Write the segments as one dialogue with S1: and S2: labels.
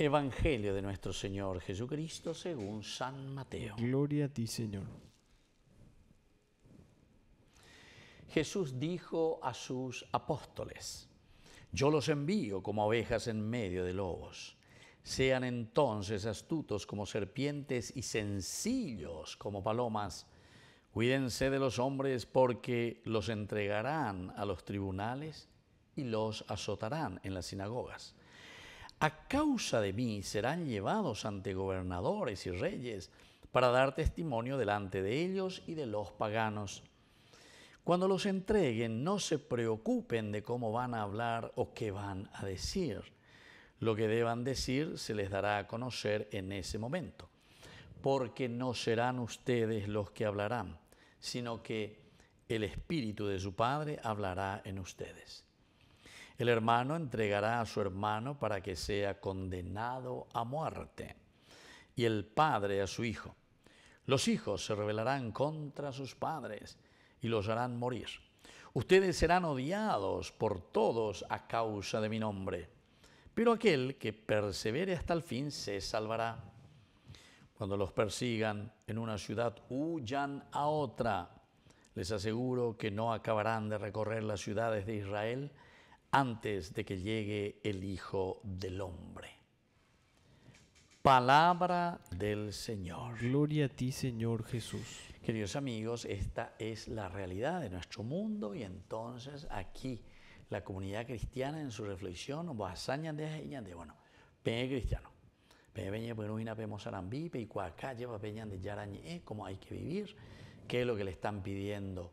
S1: Evangelio de nuestro Señor Jesucristo según San Mateo. Gloria a ti, Señor. Jesús dijo a sus apóstoles, Yo los envío como ovejas en medio de lobos. Sean entonces astutos como serpientes y sencillos como palomas. Cuídense de los hombres porque los entregarán a los tribunales y los azotarán en las sinagogas a causa de mí serán llevados ante gobernadores y reyes para dar testimonio delante de ellos y de los paganos. Cuando los entreguen, no se preocupen de cómo van a hablar o qué van a decir. Lo que deban decir se les dará a conocer en ese momento, porque no serán ustedes los que hablarán, sino que el Espíritu de su Padre hablará en ustedes. El hermano entregará a su hermano para que sea condenado a muerte, y el padre a su hijo. Los hijos se rebelarán contra sus padres y los harán morir. Ustedes serán odiados por todos a causa de mi nombre, pero aquel que persevere hasta el fin se salvará. Cuando los persigan en una ciudad, huyan a otra. Les aseguro que no acabarán de recorrer las ciudades de Israel antes de que llegue el Hijo del Hombre. Palabra del Señor. Gloria a ti, Señor Jesús. Queridos amigos, esta es la realidad de nuestro mundo y entonces aquí la comunidad cristiana en su reflexión, o de de bueno, e cristiano. E e lleva peña de yarañe, cómo hay que vivir, qué es lo que le están pidiendo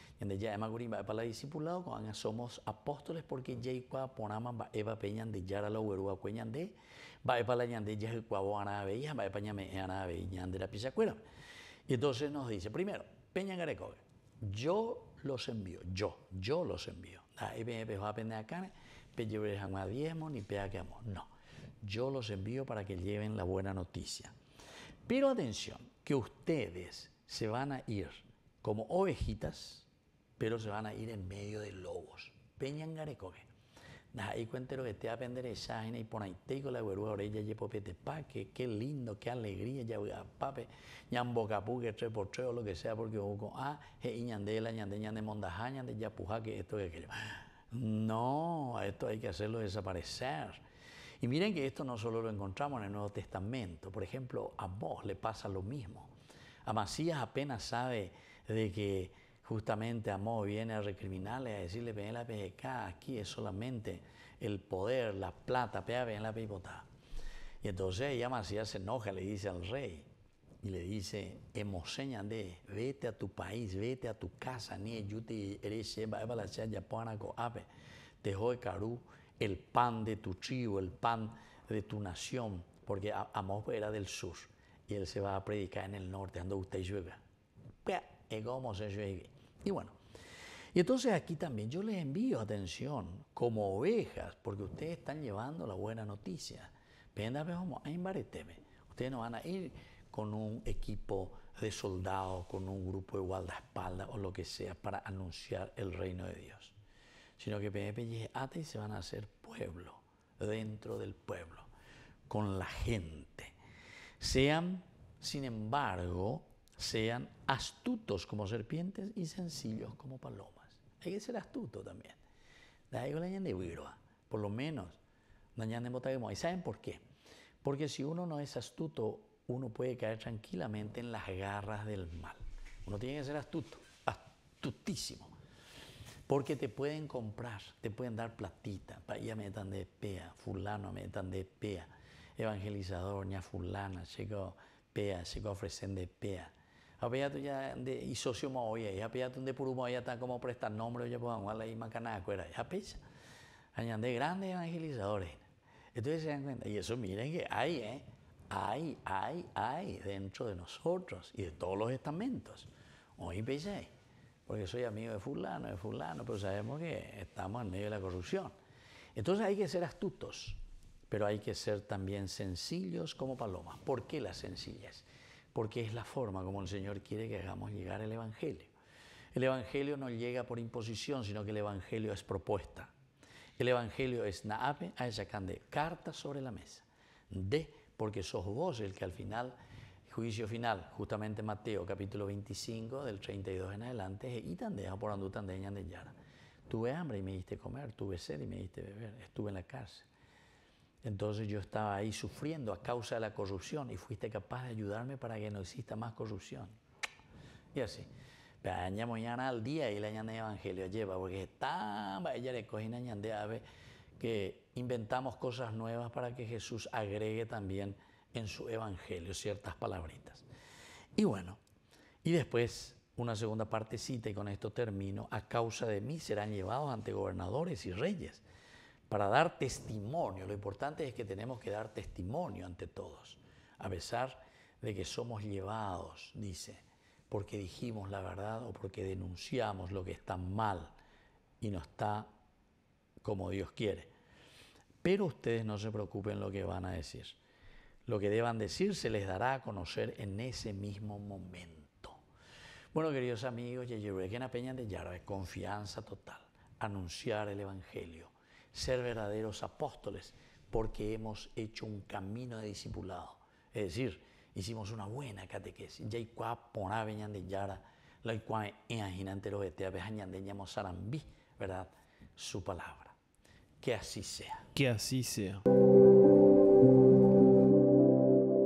S1: Ende llama gurimba para la discipulado, cuando somos apóstoles porque Yeikua ponama va eva peñan de yara la uerua cueñan de, va eva la ñan de Yeikua boana veía, va eva ñame ana de la pisa cuera. Y entonces nos dice, primero, peñan garecobe, yo los envío, yo, yo los envío. La EPNP va a pende acá, peyebres jamás diezmo ni pea que amo. No, yo los envío para que lleven la buena noticia. Pero atención, que ustedes se van a ir como ovejitas, pero se van a ir en medio de lobos. Peñangarecoque. Ahí cuéntelo que te va a aprender esa y por ahí te la verúa orella y popete paque, qué lindo, qué alegría, ya pape, ñambocapú, que tres por tres o lo que sea, porque con ah, y ñandela, ñande, ñande, mondaja, ñande, ya que esto y aquello. No, esto hay que hacerlo desaparecer. Y miren que esto no solo lo encontramos en el Nuevo Testamento, por ejemplo, a vos le pasa lo mismo. A Masías apenas sabe de que justamente amó viene a recriminarle, a decirle, ven la PGK, aquí es solamente el poder, la plata, en la pipota. Y entonces ella se enoja, le dice al rey, y le dice, seña de, vete a tu país, vete a tu casa, ni yuti ape, te de carú, el pan de tu chivo el pan de tu nación, porque Amó era del sur, y él se va a predicar en el norte, ando usted llueve. como se llueve. Y bueno, y entonces aquí también yo les envío atención como ovejas, porque ustedes están llevando la buena noticia. Ustedes no van a ir con un equipo de soldados, con un grupo de guardaespaldas o lo que sea para anunciar el reino de Dios, sino que y se van a hacer pueblo, dentro del pueblo, con la gente. Sean, sin embargo, sean astutos como serpientes y sencillos como palomas. Hay que ser astuto también. Pues, por lo menos, ¿y saben por qué? Porque si uno no es astuto, uno puede caer tranquilamente en las garras del mal. Uno tiene que ser astuto, astutísimo. Porque te pueden comprar, te pueden dar platita. Para me de pea, fulano me están de pea, evangelizador, ña fulana, llegó pea, llegó ofrecen de pea ya de socio moya, ya pilla de puro moya tan como prestar nombre, ya pues a la misma canaco ya pilla. Pues, Añade grandes evangelizadores. Entonces se dan cuenta, y eso miren que hay, ¿eh? Hay, hay, hay dentro de nosotros y de todos los estamentos. Hoy pensé, eh, porque soy amigo de fulano, de fulano, pero sabemos que estamos en medio de la corrupción. Entonces hay que ser astutos, pero hay que ser también sencillos como palomas. ¿Por qué las sencillas? porque es la forma como el Señor quiere que hagamos llegar el Evangelio. El Evangelio no llega por imposición, sino que el Evangelio es propuesta. El Evangelio es a de carta sobre la mesa. De, porque sos vos el que al final, juicio final, justamente Mateo capítulo 25, del 32 en adelante, y tan deja por andu tan de Tuve hambre y me diste comer, tuve sed y me diste beber, estuve en la cárcel entonces yo estaba ahí sufriendo a causa de la corrupción y fuiste capaz de ayudarme para que no exista más corrupción. Y así. Pero mañana al día y la añade evangelio lleva, porque tan ella le cogí una ave que inventamos cosas nuevas para que Jesús agregue también en su evangelio ciertas palabritas. Y bueno, y después una segunda partecita, y con esto termino, a causa de mí serán llevados ante gobernadores y reyes para dar testimonio. Lo importante es que tenemos que dar testimonio ante todos, a pesar de que somos llevados, dice, porque dijimos la verdad o porque denunciamos lo que está mal y no está como Dios quiere. Pero ustedes no se preocupen lo que van a decir. Lo que deban decir se les dará a conocer en ese mismo momento. Bueno, queridos amigos, a Peña de Yarbe, confianza total, anunciar el Evangelio ser verdaderos apóstoles, porque hemos hecho un camino de discipulado. Es decir, hicimos una buena catequesis. Ya cuá poná de yara, la cuá lo de ¿verdad? Su palabra. Que así sea. Que así sea.